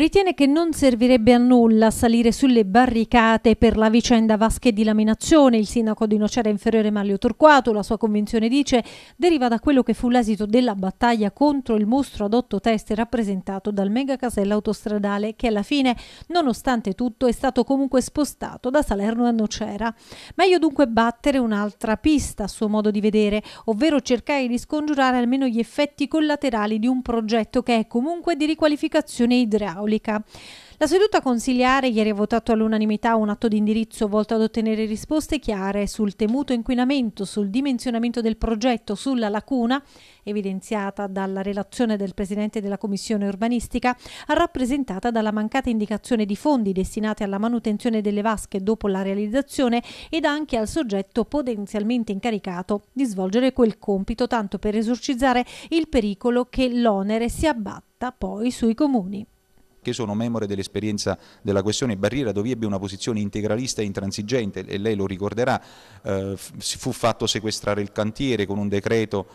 ritiene che non servirebbe a nulla salire sulle barricate per la vicenda vasche di laminazione. Il sindaco di Nocera Inferiore Mario Torquato, la sua convinzione dice, deriva da quello che fu l'esito della battaglia contro il mostro ad otto teste rappresentato dal mega casello autostradale che alla fine, nonostante tutto, è stato comunque spostato da Salerno a Nocera. Meglio dunque battere un'altra pista, a suo modo di vedere, ovvero cercare di scongiurare almeno gli effetti collaterali di un progetto che è comunque di riqualificazione idraulica Repubblica. La seduta consiliare ieri ha votato all'unanimità un atto di indirizzo volto ad ottenere risposte chiare sul temuto inquinamento, sul dimensionamento del progetto, sulla lacuna evidenziata dalla relazione del Presidente della Commissione urbanistica, rappresentata dalla mancata indicazione di fondi destinati alla manutenzione delle vasche dopo la realizzazione ed anche al soggetto potenzialmente incaricato di svolgere quel compito, tanto per esorcizzare il pericolo che l'onere si abbatta poi sui comuni che sono memore dell'esperienza della questione Barriera, dove ebbe una posizione integralista e intransigente, e lei lo ricorderà, eh, fu fatto sequestrare il cantiere con un decreto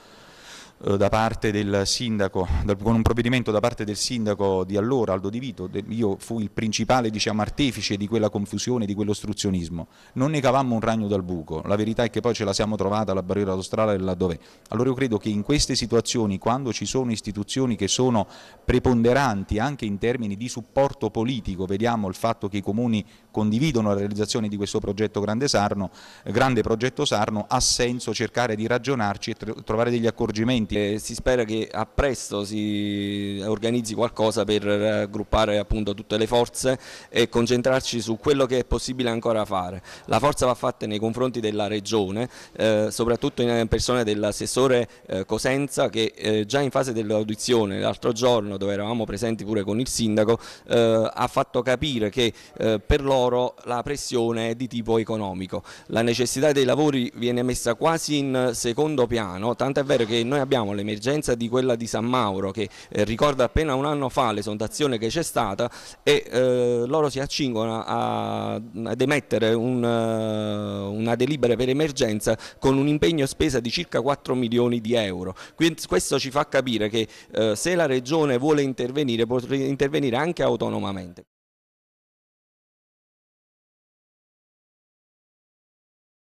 eh, da parte del sindaco, con un provvedimento da parte del sindaco di allora, Aldo Di Vito, io fui il principale diciamo, artefice di quella confusione, di quell'ostruzionismo, non ne cavammo un ragno dal buco, la verità è che poi ce la siamo trovata alla barriera autostrale là dov'è. Allora io credo che in queste situazioni, quando ci sono istituzioni che sono preponderanti anche in termini di supporto politico, vediamo il fatto che i comuni condividono la realizzazione di questo progetto Grande, Sarno, eh, grande progetto Sarno, ha senso cercare di ragionarci e trovare degli accorgimenti appuntamenti e eh, si spera che a presto si organizzi qualcosa per raggruppare appunto tutte le forze e concentrarci su quello che è possibile ancora fare. La forza va fatta nei confronti della Regione, eh, soprattutto in eh, persona dell'assessore eh, Cosenza che eh, già in fase dell'audizione l'altro giorno dove eravamo presenti pure con il sindaco eh, ha fatto capire che per loro la pressione è di tipo economico. La necessità dei lavori viene messa quasi in secondo piano, tant'è vero che noi abbiamo abbiamo l'emergenza di quella di San Mauro che eh, ricorda appena un anno fa l'esondazione che c'è stata e eh, loro si accingono a, ad emettere un, eh, una delibera per emergenza con un impegno spesa di circa 4 milioni di euro. Quindi questo ci fa capire che eh, se la Regione vuole intervenire potrebbe intervenire anche autonomamente.